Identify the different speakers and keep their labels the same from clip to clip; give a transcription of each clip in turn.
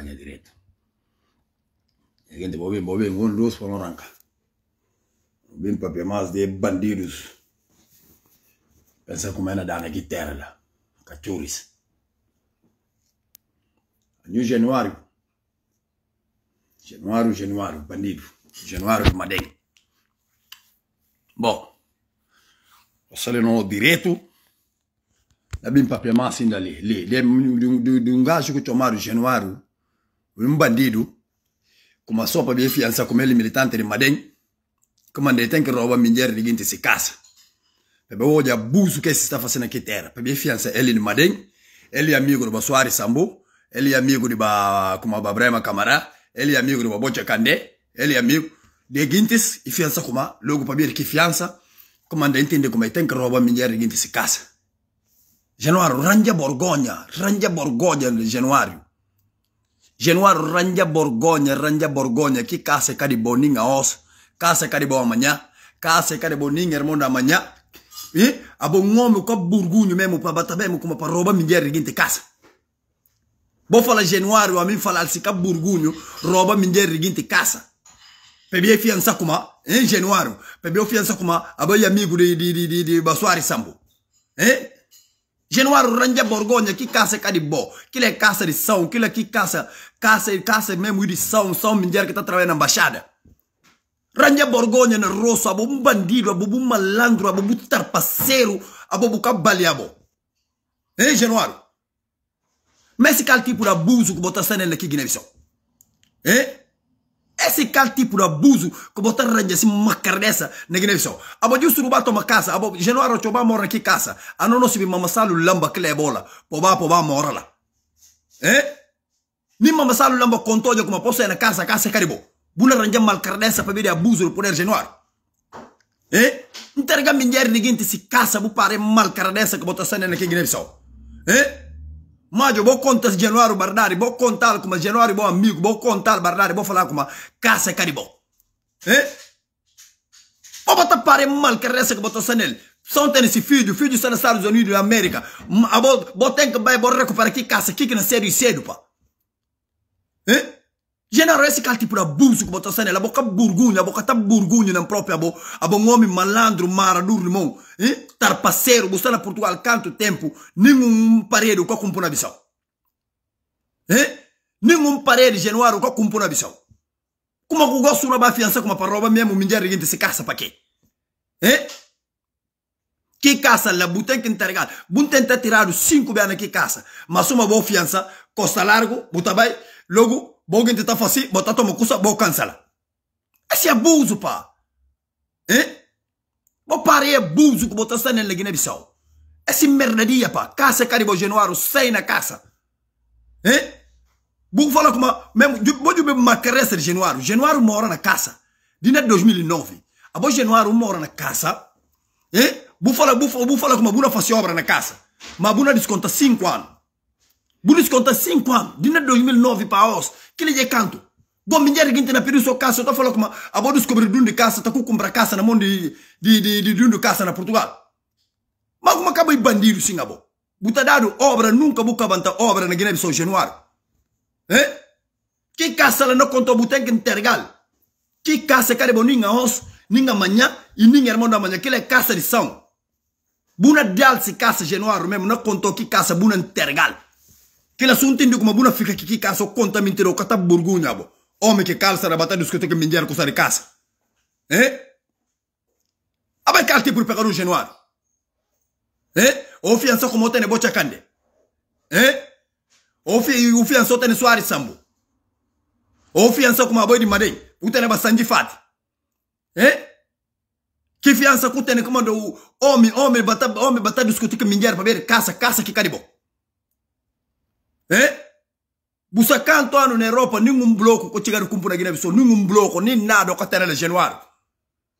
Speaker 1: kanye grade yeke ndibobe bobe ngondos ponoranga mais de bandidos pensa kumena dana gitera lá, kachuris No januário januário januário bandido januário madeng bom wasalenono direto na mais ainda ali ali de um gajo que tomaram januário wi mu kuma sopa bi fiansa kuma eli militante ni madeng kuma nde tenke roba minjeri ni ginti sikasa bebe woja buzu kesi stafa sena kitera bebe fiansa eli ni madeng eli amigo ni baswari sambu eli amigo ni ba kuma babrema kamara eli amigo ni babocha kande eli amigo de gintis ifiansa kuma logo pabiri kifiansa kuma nde entende kuma itenke roba minjeri ni ginti sikasa januari Ranja borgonya Ranja borgonya ni januari jenwar ranja borgonya ranja borgonya ki kase kadi boninga os kase kadi bo amanya kase kadi boninga hermona amanya hi, abo ngomu kwa burgunyu memu pa batabe kuma paroba mingeri riginte kase bo fala jenwar wa min fala alsika burgunyu roba mingeri riginte kase. pebie fiansa kuma hi, eh, jenwar fiansa kuma abo yamigu di di di, di baswari sambo eh Januário Ranja Borgonha, que caça Cadibó, que ele é caça de São, que ele aqui caça, caça, caça mesmo de São, São Mindiar que está trabalhando na embaixada. Ranja Borgonha na rosto, abo um bandido, abo um malandro, abo bobo tarpaceiro, abo bobo cabaleabo. Hein, Januário? Mas esse é o tipo de abuso que botasse nele aqui, Guiné-Bissau. Hein? Esse é tipo de abuso que botar rende assim uma cabeça na Guiné-Bissau. Abo de ah, Usuruba toma casa, abo Januário Chobá mora aqui casa. A ah, não se mama salu lamba que lê bola. Pobá, pobá mora lá. Eh? Ni mama salu lamba como posso é na casa, casa é caribou. Bula rende mal cabeça para ver abuso do poder Januário. Eh? Interga minha ninguém te se casa bu pare mal cabeça que botar sene na Guiné-Bissau. Eh? Mas vou contar Januário Bardari, vou contar com como Januário bom amigo, vou contar Bardari, vou falar com uma Caça Caribó. Hein? Vou botar para mal que resta que botou nele. São tem esse filho, filho está nos Estados Unidos da América. Vou ter que vai recuperar aqui caça, aqui que não é cedo e cedo, pá. Hein? General, esse cara tipo de abuso que botou nela, a boca burgunha, a boca tá burgunha na própria bo, a bom homem malandro, maradur limão hein? Tarpaceiro, gostar na Portugal canto tempo, nenhum parede que cumpre na visão. Hein? Nenhum parede, Januário, que cumpre na visão. Como que eu gosto de uma fiança como a parroba mesmo, me dizer que se caça para quê? Hein? Que caça eh? lá, butem que entregar, butem tá tirado cinco bem que caça, mas uma boa fiança, costa largo, butabai, logo, Boguente tá fácil, botar toma curso, vou cancela. Esse é abuso, pá. Hein? Vou parei abuso que eh? botar sai na Guiné-Bissau. Esse merdadia, pá. Casa caribo genuário, sai na casa Hein? Eh? Vou falar com Mesmo, vou de uma carreça de Januário. Januário mora na casa De 2009. A boa mora na casa Hein? Eh? Vou falar, vou, vou falar com uma buna obra na caça. Uma buna desconta 5 anos. Bonus conta 5 anos, dina 2009 para os, que ele é canto. Gomes já reguinte na período caça, tá falando como a boa descobrir dundo casa. tá com comprar casa na mão de de de, de dundo casa na Portugal. Mas como acaba bandido Singapore? Buta dado obra nunca buca banta obra na Guiné-Bissau Januário. Eh? Que casa lá não contou buta que intergal. Que caça cara boninga os, ninga manhã e ninga irmão da manhã, que é casa de são. Buna dial se casa Januário mesmo, não contou que casa buna intergal. kila sunti ndi kuma buna fika kiki kaso konta mintero kata burgunya bo ome ke kalsa rabata discoteca mindiar kusari kasa eh abai kalti pour pegar un eh o fiança como tene bocha kande eh o fi o tene suari sambo o fiança kuma boy di madei utene basanji fati eh kifiança kutene kuma do ome ome bata ome bata discoteca mindiar pa ber kasa kasa kikaribo eh busa kanto ano na Europa nenhum bloco ko chega kumpu na Guiné-Bissau nenhum bloco nem nada ko de januar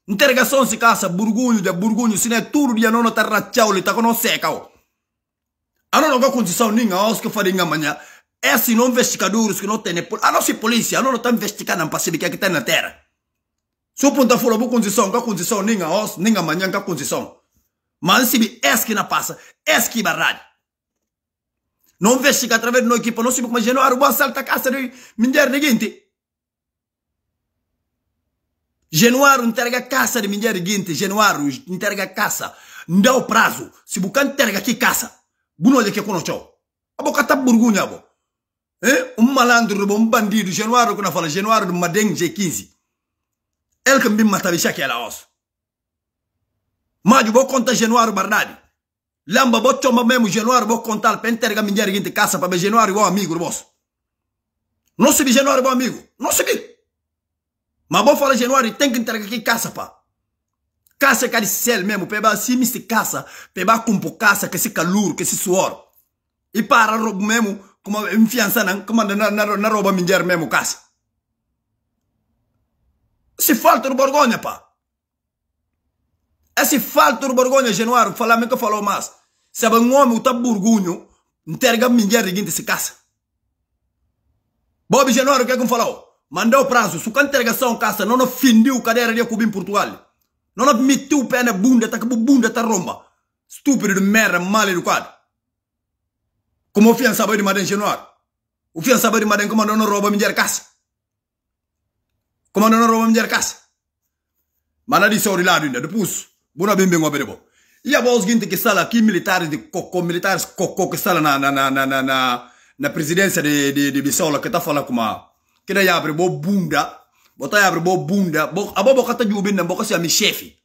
Speaker 1: interrogação se casa burgunho de burgunho se né tudo dia não tá rachau ele tá com seca o A não ga condição ninga os que faringa amanhã esses não investigadores que não tem a nossa polícia não está investigando a pacifica que tem na terra so ponta fora bu condição ga condição ninga os a amanhã ga condição mas se que na passa que barrado não non vesci che attraverso noi che conosciamo come Genoaro, buon salta a casa de migliaia de gente. Januário entrega a caça de milhar de gente. Januário entrega a caça. Não dá o prazo. Se você entrega aqui caça. Buno de que conosco. A boca tá burgunha, bo. Um malandro, um bandido. Januário, quando fala Januário do Madeng G15. Ele que me matava isso aqui, ela osso. Mas eu vou contar Januário Barnardi lamba bochomba mesmo januário vou contar para entregar minha dinheiro de casa para be januário bom amigo nosso não subi januário bom amigo não subi mas vou falar januário tem que entregar aqui casa pa casa é cara sel mesmo peba assim me se casa peba cumpo casa que se calor que se suor e para roubo mesmo como fiança não como na na na rouba minha dinheiro mesmo casa se falta no Borgonha pá esse é falta do Borgonha Januário, falar mesmo que falou mais. Se Saba ngome utaburgunho, interga minha seguinte se casa. Bob Januário, o que é que falou? Mandou prazo, sua intergação casa, não findiu cadeira de Cuba em Portugal. Não admitiu o pene bunda, tá que bunda tá romba. Estúpido de merda, mal educado. Como o fiança de Madem Januário. O fiança de Madem comandou não rouba minha casa. Comandou não rouba minha casa. Mas nada disso é o lado ainda, depois, boa bem bem o aberebo. E a voz seguinte que sala aqui, militares de cocô, militares cocô que sala na, na, na, na, na, na presidência de, de, de Bissola, que está falando com a... Que daí abre boa bunda, bota abre boa bunda, bo, a boa boca tá de ubina, boca se a mi chefe.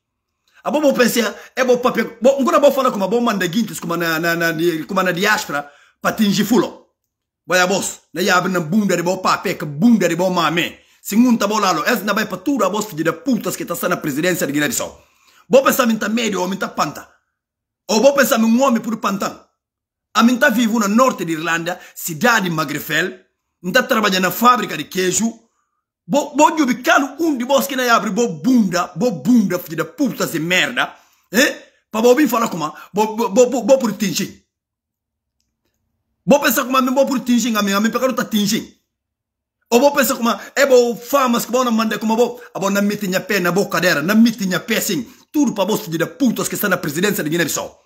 Speaker 1: A boa pensa, é boa papel, bo, um boa fala com a boa manda guintos, como na, na, na, como na diáspora, pra atingir fulo. Boa boss, daí abre na bunda de boa papel, que bunda de boa mamê Segundo tá boa lalo, essa não vai pra tudo a boa filha de putas que está na presidência de Guiné-Bissau. Vou pensar minta médio ou minta panta. Ou vou pensar um homem por pantan A minta vivo no norte de Irlanda, cidade de Magrefel. Minta trabalha na fábrica de queijo. Bo, bo jubi um de bosque que abre bo bunda, bo bunda filha da puta de merda. Eh? Pa bo bin fala como, bo bo bo, bo por tingin. Bo pensa como me bo por tingin a mim, a mim pecado tá tingin. Ou bo pensa como, é bom famas que bo na manda como bo, a bo na mitinha pé na bocadeira, na mitinha pé sim, turpa vos filho de putas que está na presidência de Guiné-Bissau.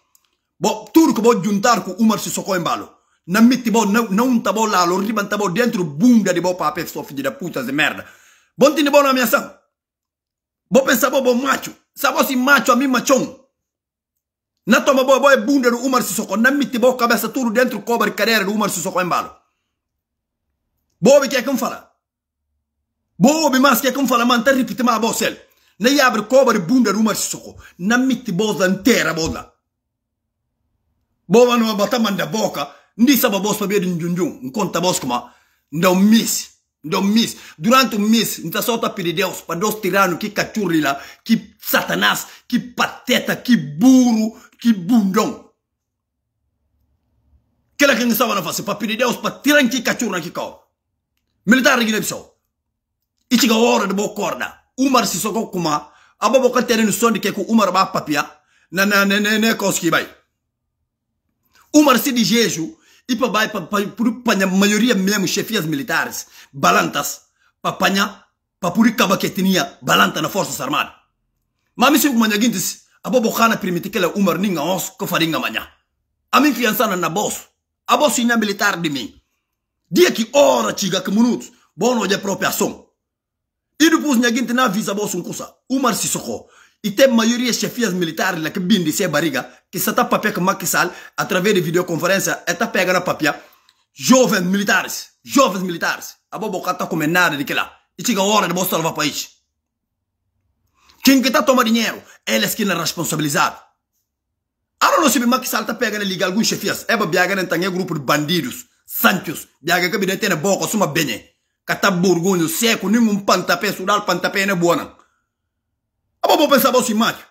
Speaker 1: turco vou juntar com o Umar Sissoko em balo. Na miti não, não tá bo lá, lo riba tá bo dentro bunda de bo papé, sofre filho de putas de merda. Bom tine bom na ameaçando. Bo pensar bo macho. Sabo se macho a mim machão. Na toma bom bom é bunda do Umar Sissoko. Na miti bom cabeça tudo dentro cobre carreira do Umar Sissoko em balo. bom o que é que me fala? Bo o mas que é que me fala, mantém tá repetindo a bo na yabri kobari bunda rumar Na miti boza inteira boza boba no batama nda boka ndi saba bosa bedi njunjung conta bos kuma não miss não miss durante o miss nta solta pedi deus para dos tirano que cachurrila que satanás que pateta que burro que bundão kela que saba na face para pirideus deus para tirar que cachurra que cau militar guiné bissau ichiga hora de bo corda Umar Sissoko kuma ababo kan terenu sondi ke ku Umar ba papia na na ne ne ne koski bai Umar Sidi Jeju ipa bai pa, pa, puru panya maioria mesmo chefias militares balantas papanya papuri kabaketinia balanta na forças armadas mami se kumanya gintis abobo kana primitikele Umar ninga os ko faringa manya amin fiançana na boss a ina militar de mim dia que hora chiga que minutos bom hoje é própria ação Iribus nyaginte na visa bosun kosa. Umar Sissoko. Ite maioria chefias militares la kibindi se bariga. Que sata papia que Macky Sall, através de videoconferência, está pegando na papia. Jovens militares. Jovens militares. Abo bocata come nada de que lá. E chega hora de você salvar o país. Quem que tá toma dinheiro? Eles que não é responsabilizado. Agora se Macky Sall está pegando liga alguns chefias. Eba biaga não tem grupo de bandidos. Santos. Biaga que bidete na boca, suma benhe kata bourgogne siècle ningu mpantapé sudal pantapé ene bwana abo bopesa bosi match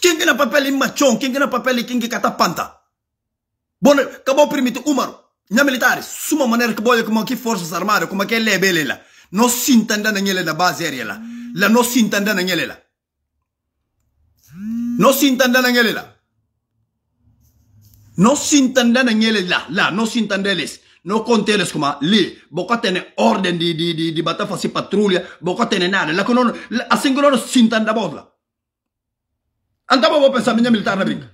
Speaker 1: kingi na papele machon kingi na papele kingi kata panta bona kabo primite umaru nya militare suma maneira que boya com que forças armadas como que lebele la no sintanda na ngele da base aérea la la no sintanda na não la no sintanda na ngele la no sintanda na ngele la la no sintandeles no kontele skuma li bokotene orden di di di, di bata fasi patruglia bokotene nare la konon a singoloro sintanda botla antaba bo pensa minya militar na bringa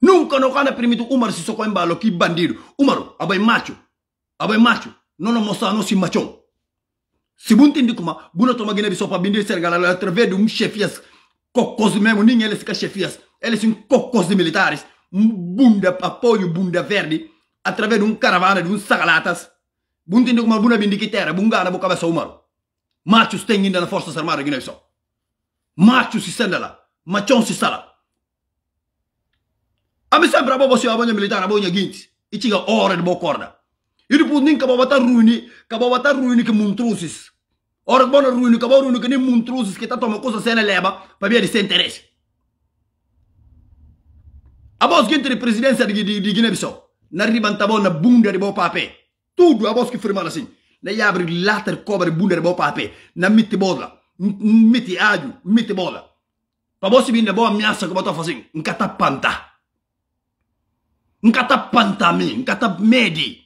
Speaker 1: nunca no kana primitu umar si soko embalo ki bandido umaro abai macho abai macho nono mosa no si machon si buntindi kuma buna toma gine bisopa bindi sergala la através de um chefias cocos mesmo ninguém ele fica chefias eles são cocos militaris bunda apoio bunda verde através de um caravana, de uns sagalatas, buntindo como alguma bindiquiteira, bungana, boca cabeça humano. Machos têm ainda na Forças Armadas Guiné-Bissau. Machos se senda lá, machão se sala. A missão para você, a banha militar, a banha guinte, e tinha hora de boa corda. E depois nem acabava estar ruim, acabava estar ruim que montruzes. Ora que bona ruim, acabava ruim que nem montruzes que está tomando coisa cena leva para ver se interesse. A voz guinte de presidência de, de, de Guiné-Bissau. narribantavonna bundere bo pape tudo a bosque firmar sin na yabre later cobre bundere bo pape na miti bola miti ádio miti bola pa bossi binne bo ameaça que botou assim encata panta encata panta mi encata medi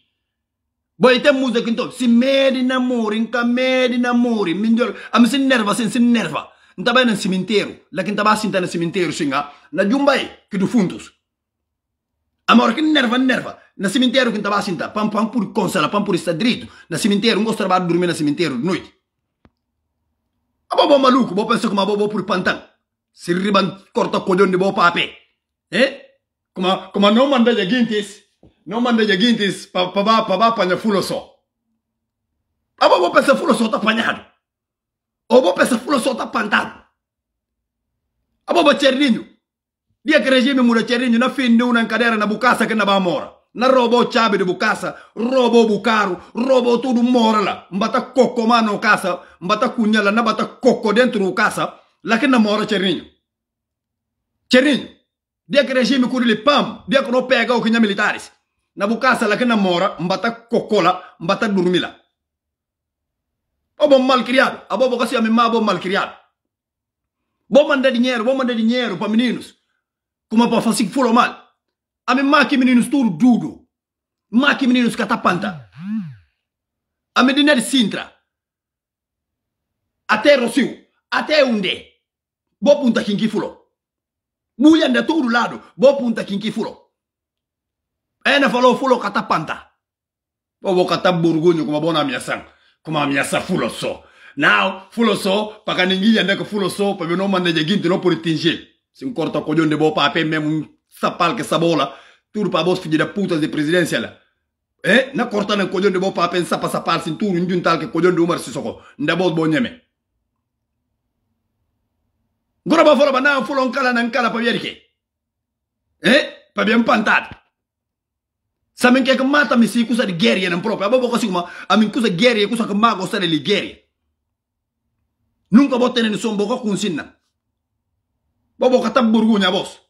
Speaker 1: boy tem música então se medi namoro enca medi namoro mindol am se nerva se nerva não tá bem no cemitério lá quem tá bem singa na jumbai que tu Amor, que nerva, nerva. Na cemitério que estava assim, tá? Pam, pam, por consela, pam, por estar direito. Na cemitério, não gosto de dormir na cemitério de noite. A bobo maluco, vou pensar como a bobo por pantão. Se riban, corta codão de bobo papé. Eh? Como, como não manda de guintes, não manda de guintes, papá, pa apanha fulo só. A bobo pensa fulo só, tá apanhado. Ou vou pensar fulo só, tá pantado. A bobo é tchernino dia que regime muracherinho na finde una cadeira na bucaça que na bamora na robô chave de bucaça robô bucaro robô tudo mora lá mbata coco mano caça mbata cunhala na bata coco dentro do caça lá que na mora cherinho cherinho dia que regime curile pam dia que não pega o que militares na bucaça lá que na mora mbata coco lá mbata dormir lá o bom mal criado a bobo que se chama bom mal criado bom mandar dinheiro bom mandar dinheiro para meninos como Kuma ba fasik foromal. Ame maki meninos touro dudo. Maki meninos catapanta. Ame dinar Sintra. Até Rocio. Até onde, boa punta Kinkifulo. Mulhanda todo lado. boa punta Kinkifulo. Ena falou fulo catapanta. Bobo cataburgunho como bona minha sang. Como minha sa furo só, Now, fulo so, para que ninguém ande com fulo so, para não mandar de guinte não por tingir. Si un corto 50 coglioni bo même mesmo sapal que sabola tudo para boss filho de puta de présidentielle. lá eh na corta na coglioni bo pape sapa sapal sin tudo njuntal que coglioni do mar sisoko nda bo bo nyeme ngora ba fora bana fulon kala nan kala pa yerke eh pa bien pantat. Sa samin kek mata mi misi kusa de guerre nan propre abo ko sigma amin kousa guerre kousa ka mago sa de li guerre nunca botene ni sombo ko kunsinna bobokatam burguña bos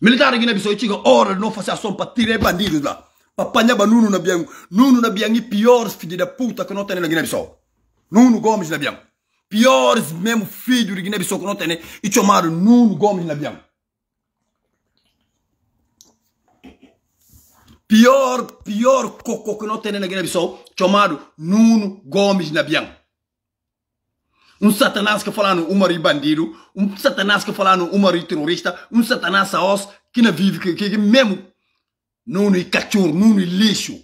Speaker 1: militare na biso iciga ora no fasi ason pa tire bandidos la pa panhaba nunu na biango nunu na biango e piores filho da puta que não tem na biso. Bissau Nuno Gomes na biango piores mesmo filho de na biso que não tem e chamaram Nuno Gomes na biango pior pior coco que não tem na biso, Bissau chamado Nuno Gomes na biango um Satanás que fala no Umar e bandido, um Satanás que fala no Umar e terrorista, um Satanás a que não vive, que, que, que mesmo Nuno e cachorro, Nuno e lixo.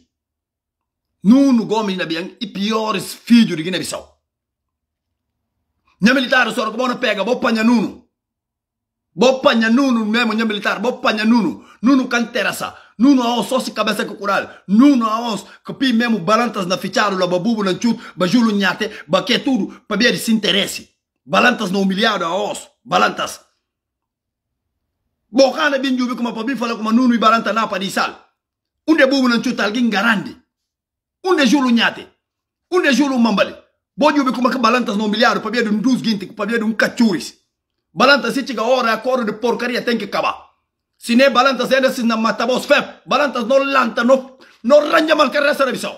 Speaker 1: Nuno Gomes na Bianca e piores filhos de Guiné-Bissau. Nha é militar, senhor, como não pega, vou apanhar Nuno. Vou apanhar Nuno mesmo, nha é militar, vou apanhar Nuno. Nuno cantera essa. Nu nu aos sosi cabeça cu cural. Nu memu balantas na ficharu la babubu na chut, bajulu nyate, baqueturu, pabieri se sinteresi. Balantas na humilhado aos. Balantas. Bocana bin jubi kuma pabi fala kuma nunu balanta na padisal. Unde bubu na chut alguin garandi. Unde julu nyate. Unde julu mambali. Bojo bi kuma balantas na humilhado, pabieri um dus ginti, pabieri un cachuris. Balantas ichi chega ora e acordo de porcaria tenke que Sine balantas ene sin mata bos fep. Balantas não lanta, não não ranja mal a serviço.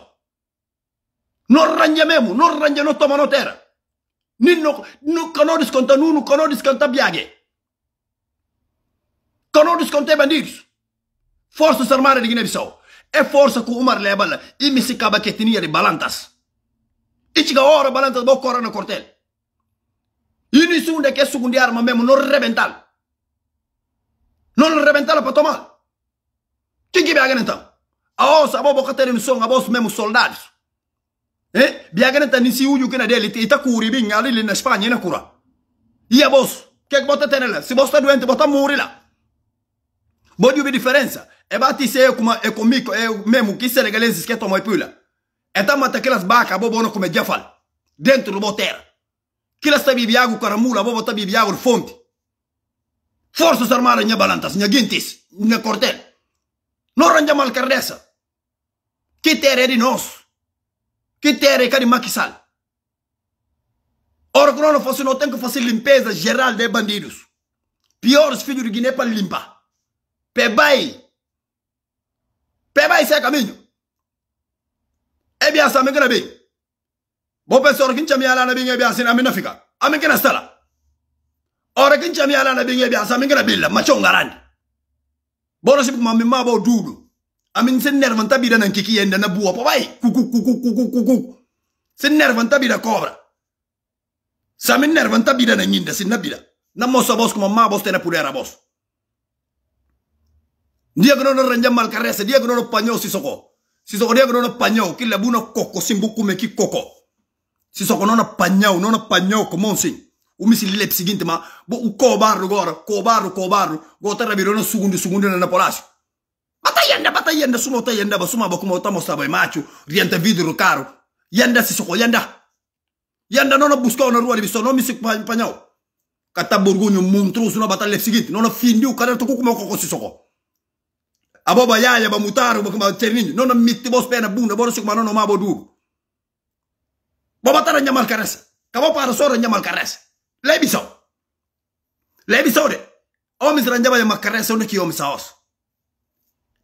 Speaker 1: não ranja mesmo, não ranja não toma notera. Ninno, no cano desconta não no cano desconta biague. Cano desconta bandidos. Forças armadas de Guiné-Bissau. É força com Umar Lebala e me se acaba que tinha de balantas. E chega hora balantas bocora no cortel. E nisso onde é que é segunda arma mesmo, não rebental não non reventala para tomar quem kingi biagana então a aos abo bokatere a abos mesmo soldados eh biagana tá o uju na dele ita curi bem ali na Espanha na cura e abos que é que bota tenela se você bota doente bota muri lá bodi bi diferença e bati se como é comico e mesmo que se senegaleses que tomou pula está matando aquelas baca bobo não come jafal dentro do boter que elas tá bibiago caramula bobo tá bibiago fonte forças armadas nya balantas nya guintis nya cortel no ranja mal cardessa que terra é de nós que terra é de maquisal ora que não faço, não tem que fazer limpeza geral de bandidos piores filhos de Guiné para limpar pebai pebai sai caminho é bem assim que não é bem bom pessoal quem não tinha me alana bem é bem assim a mim não fica a que não está lá ore kinchami ala na binge biasa gra billa machongarandi bono sibu mami mabo dudu amin sen nervan tabida nan kiki yenda na buwa po bai kuku kuku kuku kuku sen nervan tabida kobra. samin nervan tabida na nyinda sin nabila. na mosa bos kuma mabo tena pulera bos dia gono no renja mal karese dia gono no panyo sisoko sisoko dia gono no panyo kila buno koko simbuku meki koko sisoko nona panyo nona panyo komonsin umisili lepsi ginti ma bo u kobaru gora ko kobaru, ko barru rono tara biro no sugundi sugundi na napolasi bata yenda bata yenda suma ta yenda ba suma ba utamo sabai machu riente vidro karo, yenda sisoko yenda yenda nono busko nono ruoli biso nono misi panyao kata burgunyo muntru suna bata lepsi ginti nono findi u kada tuku kuma koko sisoko, abo ba yaya ba mutaru ba kuma terninyo nono miti bos pena bunda boro sukma nono duru du tara nyamal karese. Kabo para sora nyamal karese. leebisaw leebisaw de o misra njaɓale makkare ki yomi saos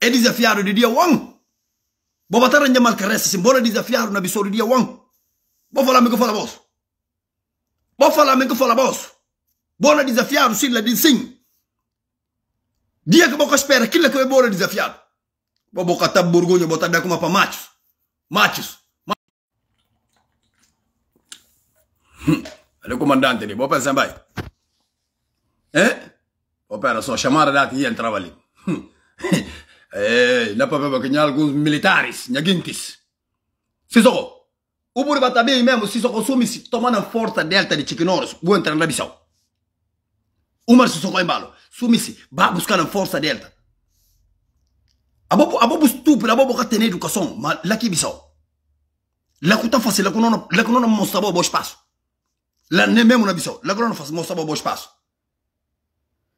Speaker 1: e disa fiyaɗo ɗi ɗiya wan boba tara njamal ka resa si mbona disa fiyaɗo nabi soɗi ɗiya wan bo falamin ko fala bos bo falamin ko fala bos bona disa fiyaɗo silla ɗin sin diya ko ɓoko spére killa koɓe bona disa fiyaɗo bo ɓoka tabburgoño bo tadda kuma pa machus machus Hmm comandante Eller kommandante din, Bopen Sembai. Eh? É? Opera so chamara dati yen travali. não hum. na é, papeba que alguns militares, nhaguintis. Sisoko. O burro buri tá batabi mesmo, Sisoko sumi-se, tomando a força delta de Chiquinoros, vou entrar na missão. Umar Sisoko embalo, sumi-se, vá buscar a força delta. A bobo, a bobo estúpido, a bobo que tem educação, mas lá que missão. Lá que tá fácil, lá que não, lá que não mostra bobo espaço lá l'année même na biso la grande face mo sabo bo espace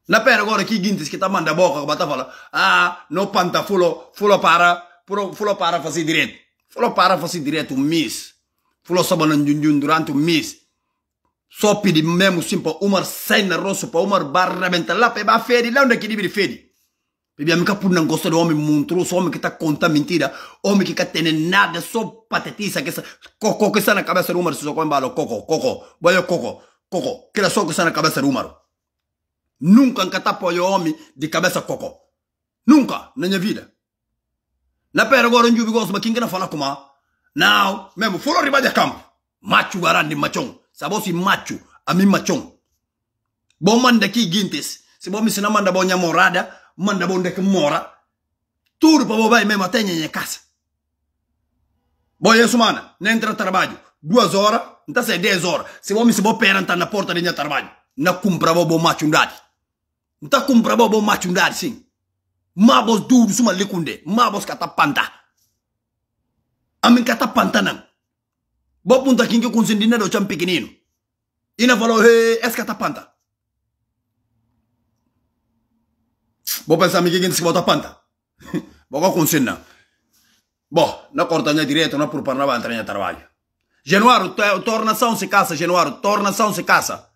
Speaker 1: na que gore ki gintis ki tamanda boko bata fala ah não panta fulo fulo para fulo, fulo para fazer direto fulo para fasi direto miss fulo sabo na njunjun durante miss soppi di memo simpo umar sen rosso pa umar barra menta la para ba fedi la onde ki di fedi ebyamika puna ngosole ome muntulu so ome kita conta mentira ome kika tene nada so patetiza que coco que na cabeça do Húmaro se socou embalo coco boyo coco coco que era só na cabeça do Húmaro nunca encata apoio homem de cabeça coco nunca na minha vida na pera agora onde eu gosto mas fala kuma now mesmo fora riba de campo macho garante machão sabo si macho a mim machão bom manda aqui me sinamanda bom morada manda da bo mora moora tudo para bobai mesmo até em casa boia é semana nem nentra trabalho duas horas então se tá é dez horas se você homem se bo tá na porta de trabalho na compra bo machundade nta compra bo machundade sim mabos duro suma likunde mabos kata panta amin kata panta nan bo punta kinge com dinheiro tão ina e na falou hey escatapanta. panta vou pensar que quem se volta a panta. Boca não Bom, na cortanha direita não por para entrar trabalho. Genuaro, tornação se caça, Genuaro, tornação se caça.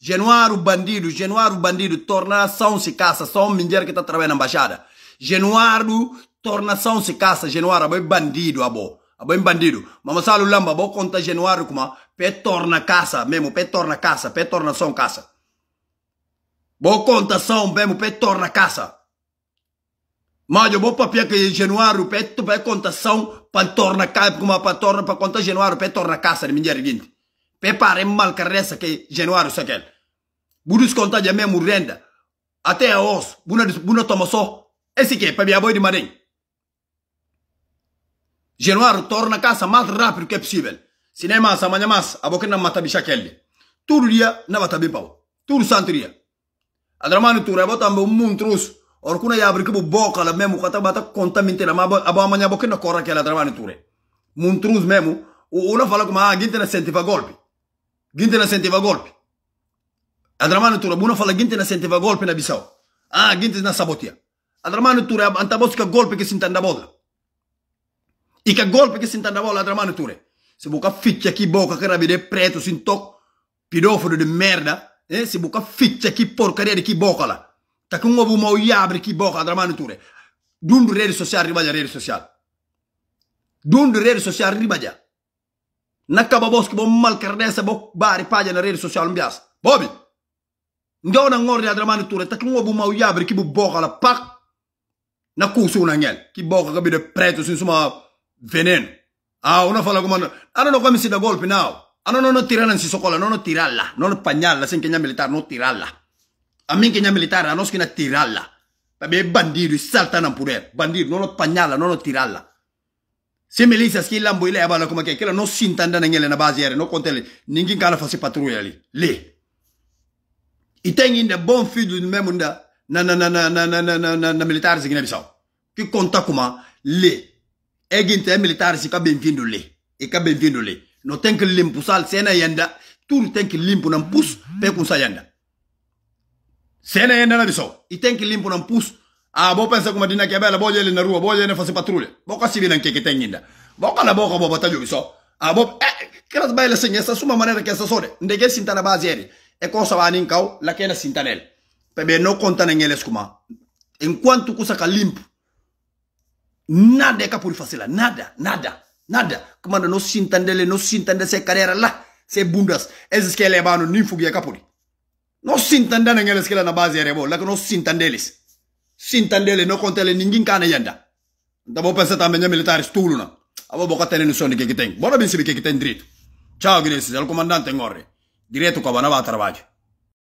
Speaker 1: Genuaro bandido, Genuaro bandido tornação se caça, só um mulher que está trabalhando na embaixada. Genuaro, tornação se caça, Genuaro, é bandido, abo. Abo é bandido. mamãe sabe lamba, vou contar Genuaro como pé torna caça mesmo, pé torna caça, pé tornação caça bom contação bem o bem, para torna casa. Mas eu vou papia que januário, para tu vai contação, para torna casa, para uma para torna, para contar januário, para torna casa, me dizer guinte. Prepare mal carreça que januário que Budus contar já mesmo renda. Até a os, buna, buna toma só. Esse que é para minha boi de marim. Januário torna casa mais rápido que é possível. Se nem mais, amanhã mais, a boca não mata bicha aquele. Tudo dia, não vai estar bem pau. Tudo santo dia. adramani tuna bata ambe muntrus or ya brikibu boka la memu kata bata konta mintena ma abo amanya bokena corra che la adramani ture muntrus memu uno fala come ah gintena sentiva golpi gintena sentiva golpi adramani tura buno fala gintena sentiva golpi na bisao ah gintena sabotia adramani ture antaboska golpi che sintanda boda Ica golpe che sintanda bola adramani ture se buca ficcia chi boca che rabide preto sintok pedofilo de merda eh, sibuka ficce ki porcaria di chi bocola ta che uovo mo iabri chi bocola dramani ture dundu rede sociale ribaja rede sociale dundu rede sociale ribaja nakka babos ko mal kardesa bo bari paja na rede social mbias bobi ndona ngordi adramani ture ta che uovo mo iabri chi bu bocola pak na kusu na ngel ki boka bocola che bide preto su insomma veneno ah una fala comando ah, allora come si da golpe now Ah, no, no, no non en Sisocola, no, no tirarla. No pañarla, sin queña militar, no tirarla. A mí queña militar, non es tirarla. Perché bandiri saltano pure, bandiri, non pagnala, non tirarla. Se mi lisa schi lambo ile abala come che che non si intende nelle na base era, non contele, ningin kana fasi patruglia lì. Lì. I tengi in buon figlio di non na na na na na na na na na na militare si ginebisao. Che conta come lì. E ginte militare si ca benvindo lì. E ca benvindo lì. no que limpu sal sena yanda tun tenki limpu nan pus pe kun sa yanda sena yanda na e tem que limpu nan pus a bo pensa kuma dina kebela bo ele na rua bo jeli na faz patrulha bo kasi binan keke tenginda bo kala boca ko bo batalho biso a bo eh as baila senha essa suma maneira que essa sore é sintana bazieri e cosa va nin kau na sinta sintanel pebe no conta nengeles kuma enquanto kusaka limpo nada é capaz de fazer nada nada Nada. Comando no sintandele, no sintande se carrera la se bundas. es que a ni fugia capuri. No sintandele en que na base no la que no sintandeles. Sintandele no contele ningún cana yanda. Da bo pensa también militares Abo boca tener no sonido que que tem. Bora bem se que que Guinness, comandante ngorre. Direto a